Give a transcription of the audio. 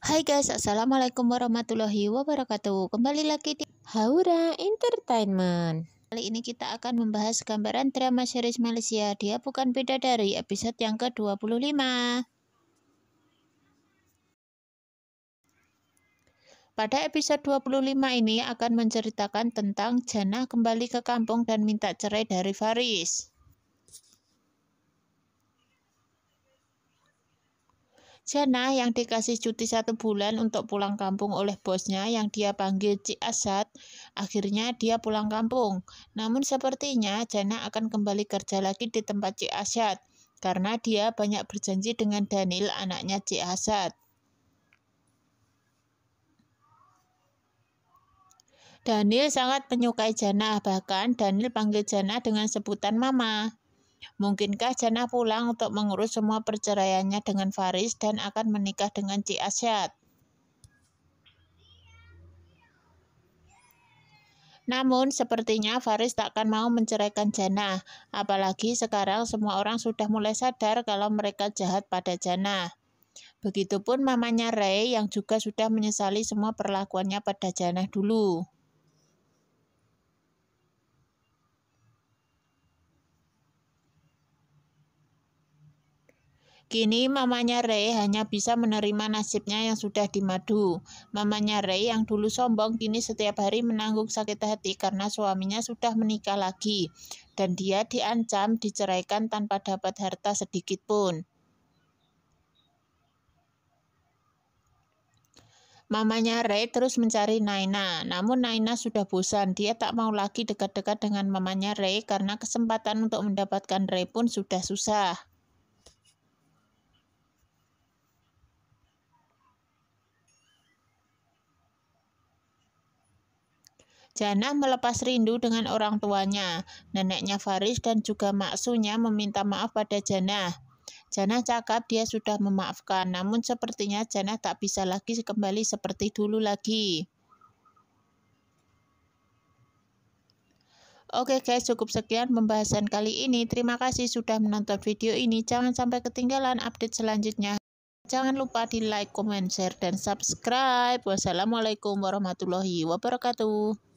Hai guys, Assalamualaikum warahmatullahi wabarakatuh Kembali lagi di Haura Entertainment Kali ini kita akan membahas gambaran drama series Malaysia Dia bukan beda dari episode yang ke-25 Pada episode 25 ini akan menceritakan tentang Jana kembali ke kampung dan minta cerai dari Faris Jana yang dikasih cuti satu bulan untuk pulang kampung oleh bosnya yang dia panggil Cik Asad, akhirnya dia pulang kampung. Namun sepertinya Jana akan kembali kerja lagi di tempat Cik Asad karena dia banyak berjanji dengan Daniel anaknya Cik Asad. Daniel sangat menyukai Jana, bahkan Daniel panggil Jana dengan sebutan Mama. Mungkinkah Jana pulang untuk mengurus semua perceraiannya dengan Faris dan akan menikah dengan Ci Asyad? Namun, sepertinya Faris takkan mau menceraikan Jana, apalagi sekarang semua orang sudah mulai sadar kalau mereka jahat pada Jana. Begitupun mamanya Ray yang juga sudah menyesali semua perlakuannya pada Jana dulu. Kini mamanya Ray hanya bisa menerima nasibnya yang sudah dimadu. Mamanya Ray yang dulu sombong kini setiap hari menanggung sakit hati karena suaminya sudah menikah lagi dan dia diancam diceraikan tanpa dapat harta sedikit pun. Mamanya Ray terus mencari Naina, namun Naina sudah bosan. Dia tak mau lagi dekat-dekat dengan mamanya Ray karena kesempatan untuk mendapatkan Ray pun sudah susah. Jana melepas rindu dengan orang tuanya, neneknya Faris dan juga maksunya meminta maaf pada Jana. Jana cakap dia sudah memaafkan, namun sepertinya Jana tak bisa lagi kembali seperti dulu lagi. Oke guys, cukup sekian pembahasan kali ini. Terima kasih sudah menonton video ini. Jangan sampai ketinggalan update selanjutnya. Jangan lupa di like, comment, share, dan subscribe. Wassalamualaikum warahmatullahi wabarakatuh.